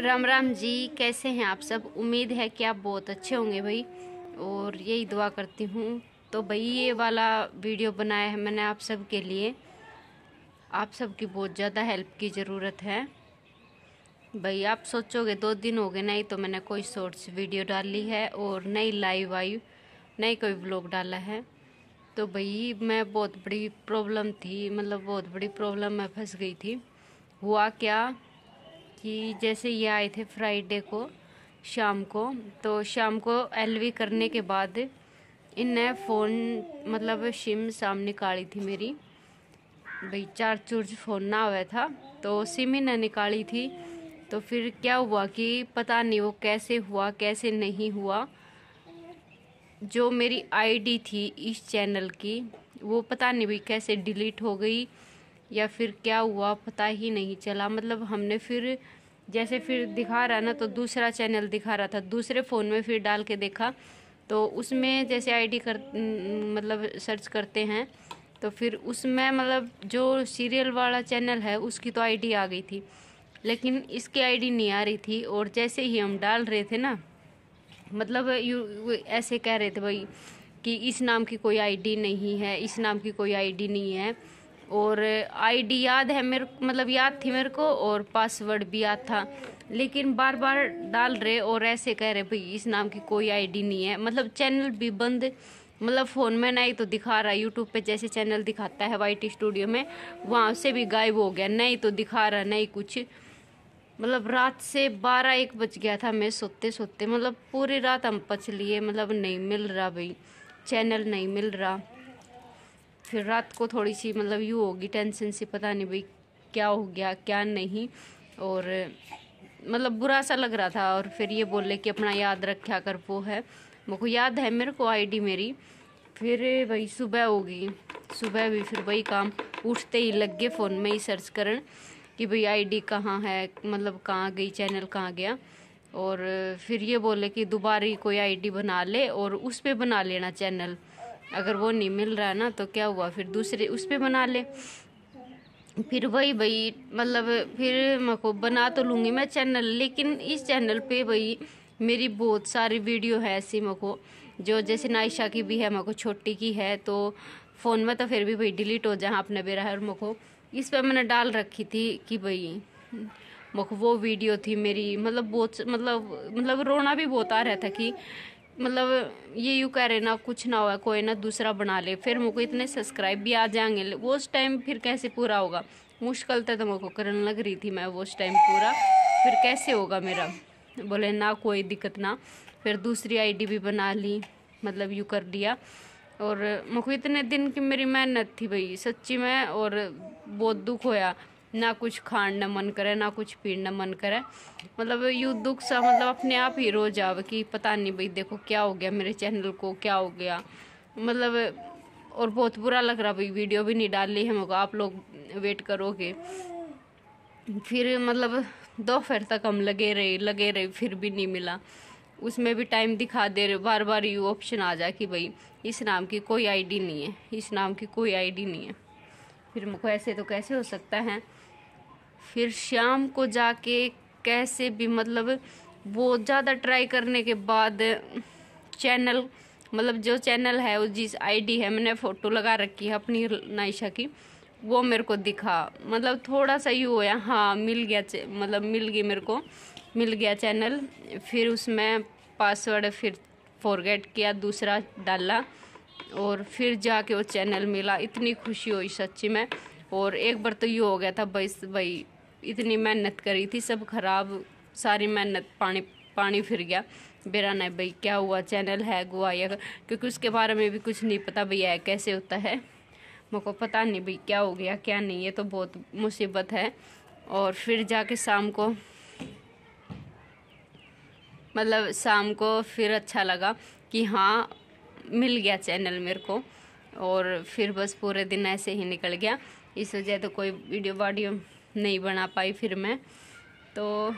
राम राम जी कैसे हैं आप सब उम्मीद है कि आप बहुत अच्छे होंगे भाई और यही दुआ करती हूँ तो भाई ये वाला वीडियो बनाया है मैंने आप सब के लिए आप सब की बहुत ज़्यादा हेल्प की ज़रूरत है भाई आप सोचोगे दो दिन हो गए नहीं तो मैंने कोई शॉर्ट्स वीडियो डाली है और नहीं लाइव आई नहीं कोई ब्लॉग डाला है तो भाई मैं बहुत बड़ी प्रॉब्लम थी मतलब बहुत बड़ी प्रॉब्लम में फंस गई थी हुआ क्या कि जैसे ये आए थे फ्राइडे को शाम को तो शाम को एलवी करने के बाद इनने फ़ोन मतलब सिम सामने निकाली थी मेरी भाई चार चूर्ज फ़ोन ना हुआ था तो सिम ही ना निकाली थी तो फिर क्या हुआ कि पता नहीं वो कैसे हुआ कैसे नहीं हुआ जो मेरी आईडी थी इस चैनल की वो पता नहीं भाई कैसे डिलीट हो गई या फिर क्या हुआ पता ही नहीं चला मतलब हमने फिर जैसे फिर दिखा रहा ना तो दूसरा चैनल दिखा रहा था दूसरे फ़ोन में फिर डाल के देखा तो उसमें जैसे आईडी कर मतलब सर्च करते हैं तो फिर उसमें मतलब जो सीरियल वाला चैनल है उसकी तो आईडी आ गई थी लेकिन इसकी आईडी नहीं आ रही थी और जैसे ही हम डाल रहे थे ना मतलब यू ऐसे कह रहे थे भाई कि इस नाम की कोई आईडी नहीं है इस नाम की कोई आईडी नहीं है और आईडी याद है मेरे मतलब याद थी मेरे को और पासवर्ड भी याद था लेकिन बार बार डाल रहे और ऐसे कह रहे भाई इस नाम की कोई आईडी नहीं है मतलब चैनल भी बंद मतलब फ़ोन में नहीं तो दिखा रहा है यूट्यूब पे जैसे चैनल दिखाता है वाई स्टूडियो में वहाँ से भी गायब हो गया नहीं तो दिखा रहा नहीं कुछ मतलब रात से बारह एक बज गया था मैं सोते सोते मतलब पूरी रात हम पच लिए मतलब नहीं मिल रहा भाई चैनल नहीं मिल रहा फिर रात को थोड़ी मतलब सी मतलब यूँ होगी टेंशन से पता नहीं भाई क्या हो गया क्या नहीं और मतलब बुरा सा लग रहा था और फिर ये बोले कि अपना याद रखा कर वो है मेरे को याद है मेरे को आईडी मेरी फिर वही सुबह होगी सुबह भी फिर वही काम उठते ही लग गए फ़ोन में ही सर्च कर कि भाई आईडी कहाँ है मतलब कहाँ गई चैनल कहाँ गया और फिर ये बोले कि दोबारा कोई आईडी बना ले और उस पर बना लेना चैनल अगर वो नहीं मिल रहा ना तो क्या हुआ फिर दूसरे उस पर बना ले फिर वही भाई मतलब फिर मैं को बना तो लूँगी मैं चैनल लेकिन इस चैनल पे भाई मेरी बहुत सारी वीडियो है ऐसी को जो जैसे नाइशा की भी है को छोटी की है तो फ़ोन में तो फिर भी भाई डिलीट हो जाए आपने हाँ, बेरा है और को इस पर मैंने डाल रखी थी कि भाई मको वो वीडियो थी मेरी मतलब बहुत मतलब मतलब रोना भी बहुत आ रहा था कि मतलब ये यूँ कह रहे ना कुछ ना हो कोई ना दूसरा बना ले फिर मुझको इतने सब्सक्राइब भी आ जाएंगे वो उस टाइम फिर कैसे पूरा होगा मुश्किल तो तो मुझको करने लग रही थी मैं वो उस टाइम पूरा फिर कैसे होगा मेरा बोले ना कोई दिक्कत ना फिर दूसरी आईडी भी बना ली मतलब यू कर लिया और मुझको इतने दिन की मेरी मेहनत थी भाई सच्ची में और बहुत दुख होया ना कुछ खाण ना मन करे ना कुछ पीण ना मन करे मतलब यू दुख सा मतलब अपने आप ही रो जावे कि पता नहीं भाई देखो क्या हो गया मेरे चैनल को क्या हो गया मतलब और बहुत बुरा लग रहा भाई वीडियो भी नहीं डाल ली हमको आप लोग वेट करोगे फिर मतलब दोपहर तक हम लगे रहे लगे रहे फिर भी नहीं मिला उसमें भी टाइम दिखा दे रहे बार बार यू ऑप्शन आ जाए कि भाई इस नाम की कोई आईडी नहीं है इस नाम की कोई आईडी नहीं है फिर मुझको ऐसे तो कैसे हो सकता है फिर शाम को जाके कैसे भी मतलब वो ज़्यादा ट्राई करने के बाद चैनल मतलब जो चैनल है वो जिस आईडी है मैंने फ़ोटो लगा रखी है अपनी नाइशा की वो मेरे को दिखा मतलब थोड़ा सा यू हुआ हाँ मिल गया मतलब मिल गई मेरे को मिल गया चैनल फिर उसमें पासवर्ड फिर फॉरगेट किया दूसरा डाला और फिर जाके वो चैनल मिला इतनी खुशी हुई सच्ची में और एक बार तो ये हो गया था भाई भाई इतनी मेहनत करी थी सब खराब सारी मेहनत पानी पानी फिर गया बेरा नहीं भाई क्या हुआ चैनल है गुआ या क्योंकि उसके बारे में भी कुछ नहीं पता भैया है कैसे होता है मुको पता नहीं भाई क्या हो गया क्या नहीं ये तो बहुत मुसीबत है और फिर जाके शाम को मतलब शाम को फिर अच्छा लगा कि हाँ मिल गया चैनल मेरे को और फिर बस पूरे दिन ऐसे ही निकल गया इस वजह तो कोई वीडियो वाडियो नहीं बना पाई फिर मैं तो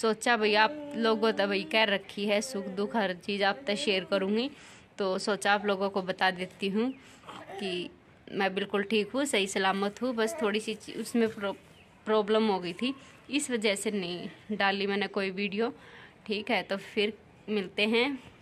सोचा भाई आप लोगों तो भाई कह रखी है सुख दुख हर चीज़ आप तक शेयर करूँगी तो सोचा आप लोगों को बता देती हूँ कि मैं बिल्कुल ठीक हूँ सही सलामत हूँ बस थोड़ी सी उसमें प्रॉब्लम हो गई थी इस वजह से नहीं डाली मैंने कोई वीडियो ठीक है तो फिर मिलते हैं